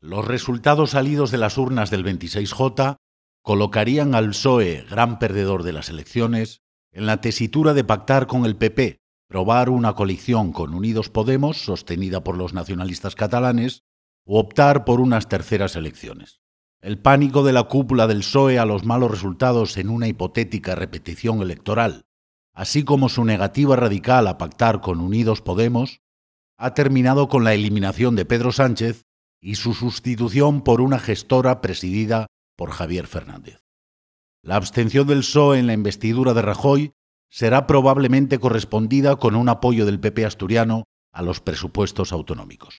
Los resultados salidos de las urnas del 26J colocarían al PSOE, gran perdedor de las elecciones, en la tesitura de pactar con el PP, probar una coalición con Unidos Podemos, sostenida por los nacionalistas catalanes, o optar por unas terceras elecciones. El pánico de la cúpula del PSOE a los malos resultados en una hipotética repetición electoral, así como su negativa radical a pactar con Unidos Podemos, ha terminado con la eliminación de Pedro Sánchez y su sustitución por una gestora presidida por Javier Fernández. La abstención del PSOE en la investidura de Rajoy será probablemente correspondida con un apoyo del PP asturiano a los presupuestos autonómicos.